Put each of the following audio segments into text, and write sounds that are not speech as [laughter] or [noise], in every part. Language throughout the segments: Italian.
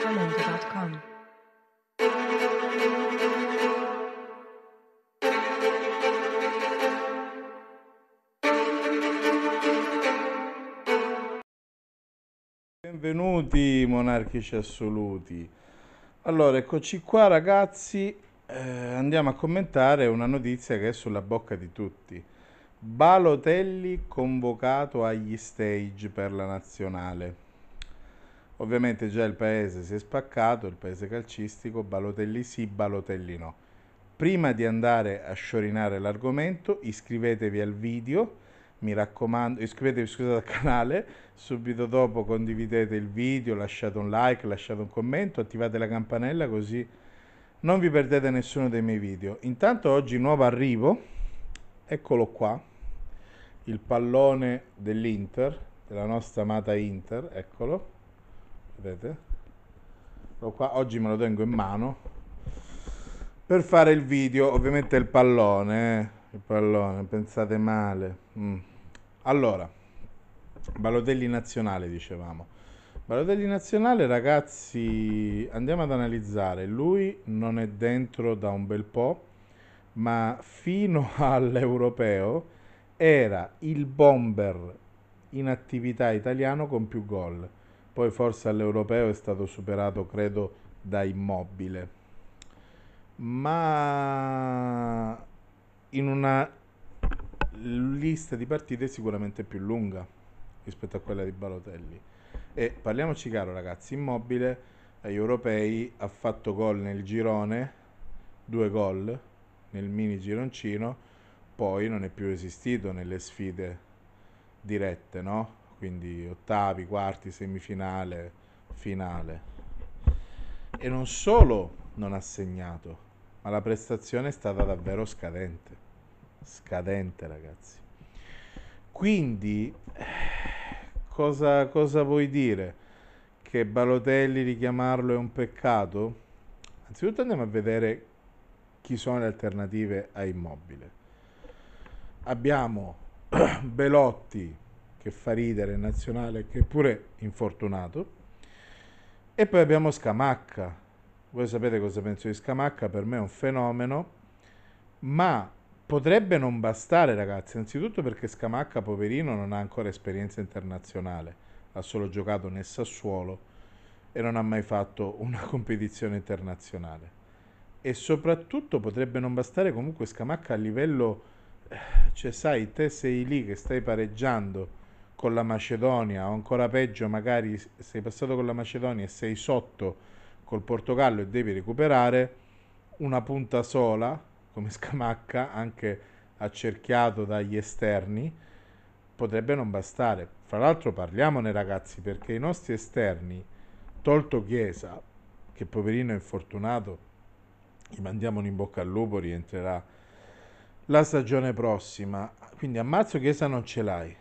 Talente.com Benvenuti monarchici assoluti. Allora, eccoci qua ragazzi, eh, andiamo a commentare una notizia che è sulla bocca di tutti. Balotelli convocato agli stage per la nazionale. Ovviamente già il paese si è spaccato, il paese calcistico, Balotelli sì, Balotelli no. Prima di andare a sciorinare l'argomento, iscrivetevi al video, mi raccomando, iscrivetevi scusate, al canale, subito dopo condividete il video, lasciate un like, lasciate un commento, attivate la campanella così non vi perdete nessuno dei miei video. Intanto oggi nuovo arrivo, eccolo qua il pallone dell'Inter, della nostra amata Inter, eccolo, vedete? qua, oggi me lo tengo in mano per fare il video, ovviamente il pallone, eh? il pallone, pensate male. Mm. Allora, Balotelli nazionale dicevamo. Balotelli nazionale, ragazzi, andiamo ad analizzare. Lui non è dentro da un bel po', ma fino [laughs] all'europeo era il bomber in attività italiano con più gol. Poi forse all'europeo è stato superato, credo, da Immobile. Ma in una lista di partite sicuramente più lunga rispetto a quella di Balotelli. E parliamoci caro ragazzi, Immobile agli europei ha fatto gol nel girone, due gol nel mini gironcino poi non è più esistito nelle sfide dirette, no? Quindi ottavi, quarti, semifinale, finale. E non solo non ha segnato, ma la prestazione è stata davvero scadente. Scadente, ragazzi. Quindi, eh, cosa, cosa vuoi dire? Che Balotelli richiamarlo è un peccato? Anzitutto andiamo a vedere chi sono le alternative a Immobile abbiamo [clears throat] Belotti che fa ridere nazionale che è pure infortunato e poi abbiamo Scamacca voi sapete cosa penso di Scamacca per me è un fenomeno ma potrebbe non bastare ragazzi innanzitutto perché Scamacca poverino non ha ancora esperienza internazionale ha solo giocato nel Sassuolo e non ha mai fatto una [laughs] competizione internazionale e soprattutto potrebbe non bastare comunque Scamacca a livello cioè sai, te sei lì che stai pareggiando con la Macedonia o ancora peggio magari sei passato con la Macedonia e sei sotto col Portogallo e devi recuperare una punta sola come [laughs] Scamacca anche accerchiato dagli esterni potrebbe non bastare fra l'altro parliamone ragazzi perché i nostri esterni tolto Chiesa che poverino è infortunato gli mandiamo in bocca al lupo rientrerà la stagione prossima. Quindi a marzo Chiesa non ce l'hai.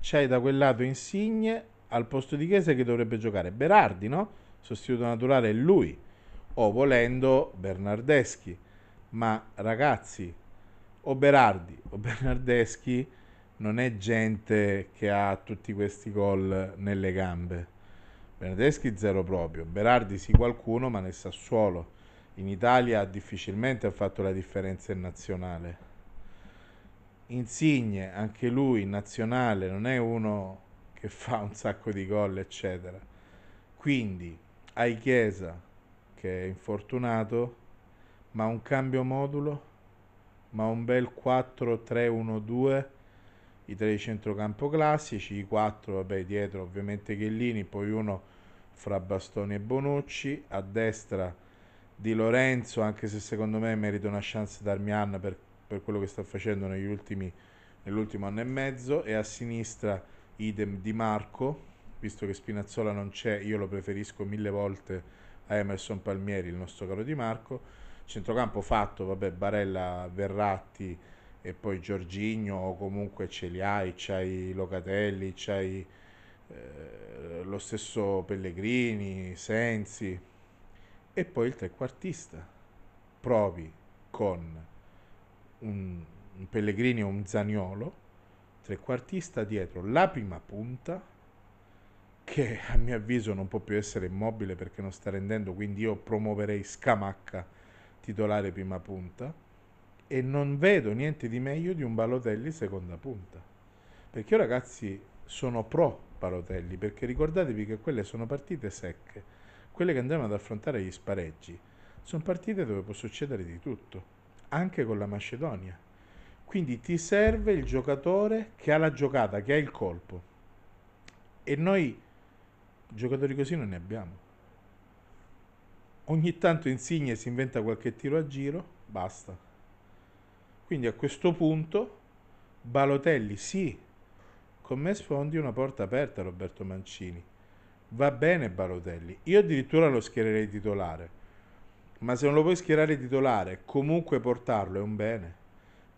C'hai da quel lato Insigne al posto di Chiesa che dovrebbe giocare Berardi, no? Sostituto naturale è lui. O volendo Bernardeschi. Ma ragazzi, o Berardi o Bernardeschi non è gente che ha tutti questi gol nelle gambe. Bernardeschi zero proprio. Berardi sì qualcuno, ma nel Sassuolo in Italia difficilmente ha fatto la differenza in nazionale. Insigne, anche lui in nazionale, non è uno che [laughs] fa un sacco di gol, eccetera. Quindi hai Chiesa che è infortunato, ma un cambio modulo, ma un bel 4-3-1-2, i tre di centrocampo classici, i quattro, vabbè, dietro ovviamente Chellini, poi uno fra Bastoni e Bonucci, a destra di Lorenzo, anche se secondo me merita una chance Darmian per, per quello che sta facendo negli ultimi, nell'ultimo anno e mezzo, e a sinistra idem Di Marco, visto che Spinazzola non c'è, io lo preferisco mille volte a Emerson Palmieri, il nostro caro Di Marco. Centrocampo fatto, vabbè, Barella, Verratti e poi Giorgigno, o comunque ce li hai, c'hai Locatelli, c'hai eh, lo stesso Pellegrini, Sensi, e poi il trequartista. Provi con un, un Pellegrini o un Zaniolo, trequartista dietro la prima punta, che a mio avviso non può più essere immobile perché non sta rendendo, quindi io promuoverei Scamacca titolare prima punta e non vedo niente di meglio di un Balotelli seconda punta. Perché io ragazzi sono pro Balotelli, perché ricordatevi che quelle sono partite secche quelle che andavano ad affrontare gli spareggi sono partite dove può succedere di tutto, anche con la Macedonia. Quindi ti serve il giocatore che ha la giocata, che ha il colpo. E noi giocatori così non ne abbiamo. Ogni tanto Insigne si inventa qualche tiro a giro, basta. Quindi a questo punto Balotelli sì, con me sfondi una porta aperta Roberto Mancini va bene Balotelli. Io addirittura lo schiererei titolare. Ma se non lo puoi schierare titolare, comunque portarlo è un bene.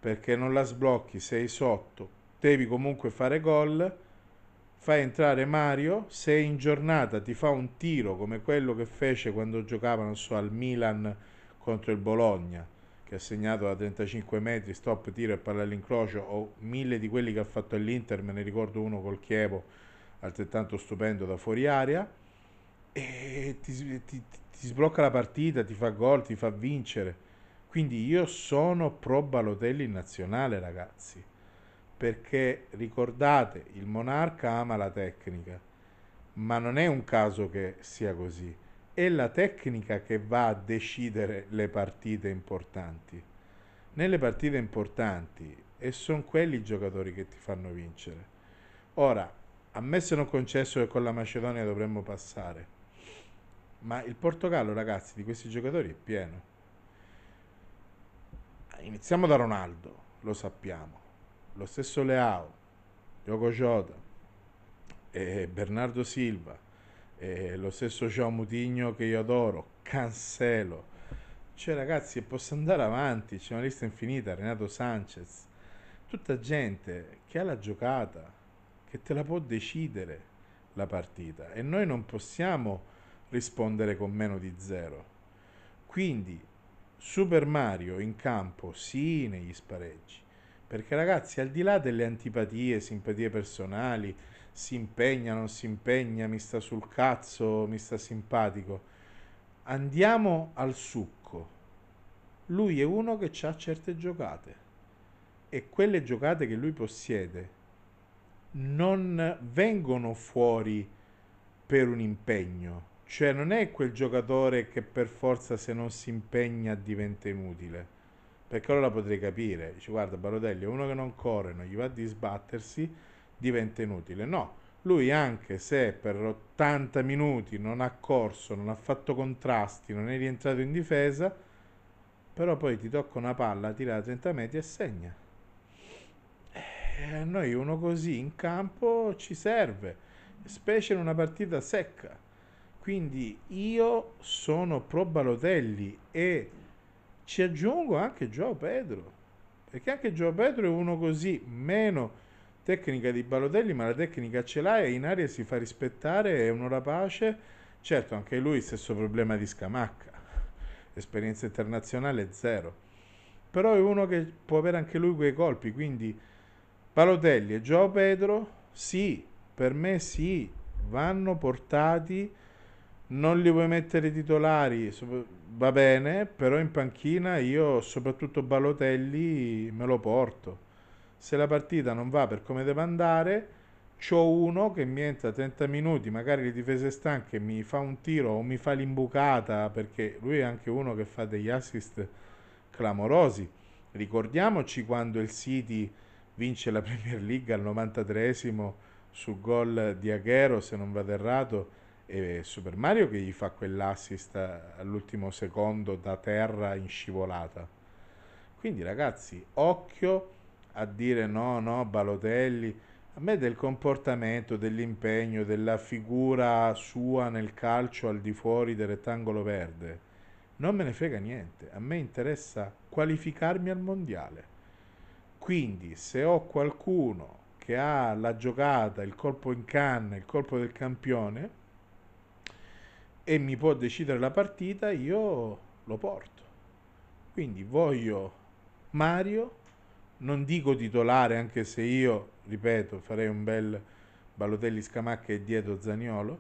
Perché non la sblocchi, sei sotto, devi comunque fare gol. Fai entrare Mario, se in giornata ti fa un tiro come quello che fece quando giocava, non so, al Milan contro il Bologna, che ha segnato da 35 metri, stop, tiro e palla all'incrocio, o mille di quelli che ha fatto all'Inter, me ne ricordo uno col Chievo, altrettanto stupendo da fuori aria e ti, ti, ti sblocca la partita, ti fa gol, ti fa vincere. Quindi io sono pro Balotelli in nazionale, ragazzi, perché ricordate, il monarca ama la tecnica, ma non è un caso che sia così. È la tecnica che va a decidere le partite importanti. Nelle partite importanti e sono quelli i giocatori che ti fanno vincere. Ora, ammesso e non concesso che con la Macedonia dovremmo passare. Ma il Portogallo, ragazzi, di questi giocatori è pieno. Ah, iniziamo da Ronaldo, lo sappiamo. Lo stesso Leao, Diogo Jota, eh, Bernardo Silva, eh, lo stesso João Mutigno che io adoro, Cancelo. Cioè ragazzi, posso andare avanti, c'è una lista infinita, Renato Sanchez. Tutta gente che ha la giocata, che te la può decidere la partita e noi non possiamo rispondere con meno di zero. Quindi Super Mario in campo sì negli spareggi, perché ragazzi al di là delle antipatie, simpatie personali, si impegna, non si impegna, mi sta sul cazzo, mi sta simpatico, andiamo al succo. Lui è uno che ha certe giocate e quelle giocate che lui possiede non vengono fuori per un impegno. Cioè non è quel giocatore che per forza se non si impegna diventa inutile. Perché allora potrei capire, dice guarda Barodelli uno che non corre, non gli va di sbattersi, diventa inutile. No, lui anche se per 80 minuti non ha corso, non ha fatto contrasti, non è rientrato in difesa, però poi ti tocca una palla, tira da 30 metri e segna. Eh, a noi uno così in campo ci serve, specie in una partita secca. Quindi io sono pro Balotelli e ci aggiungo anche Gio Pedro, perché anche Gio Pedro è uno così meno tecnica di Balotelli, ma la tecnica ce l'ha e in aria si fa rispettare, è un rapace. Certo, anche lui stesso problema di Scamacca, esperienza internazionale zero. Però è uno che può avere anche lui quei colpi, quindi Palotelli e Gio Pedro, sì, per me sì, vanno portati, non li vuoi mettere titolari, va bene, però in panchina io soprattutto Balotelli me lo porto. Se la partita non va per come deve andare, c'ho uno che mi entra 30 minuti, magari le difese stanche, mi fa un tiro o mi fa l'imbucata, perché lui è anche uno che fa degli assist clamorosi. Ricordiamoci quando il City vince la [laughs] Premier League al 93esimo su gol di Aguero se non vado errato e Super Mario che gli fa quell'assist all'ultimo secondo da terra in scivolata quindi ragazzi occhio a dire no no Balotelli a me del comportamento, dell'impegno, della figura sua nel calcio al di fuori del rettangolo verde non me ne frega niente, a me interessa qualificarmi al mondiale quindi se ho qualcuno che ha la giocata, il colpo in canna, il colpo del campione e mi può decidere la partita, io lo porto. Quindi voglio Mario, non dico titolare anche se io, ripeto, farei un bel Balotelli Scamacca e dietro Zaniolo,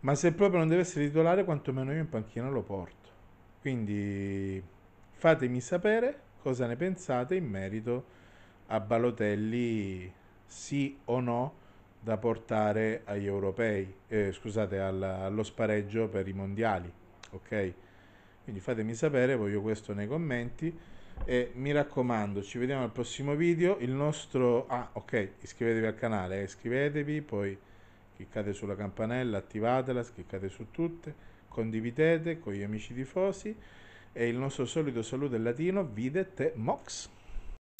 ma se proprio non deve essere titolare, quantomeno io in panchina lo porto. Quindi fatemi sapere cosa ne pensate in merito a Balotelli sì o no da portare agli europei, eh, scusate, alla, allo spareggio per i mondiali, ok? Quindi fatemi sapere, voglio questo nei commenti e mi raccomando, ci vediamo al prossimo video. Il nostro ah, ok, iscrivetevi al canale, eh, iscrivetevi, poi cliccate sulla campanella, attivatela, cliccate su tutte, condividete con gli amici tifosi e il nostro solito saluto in latino, vide te mox.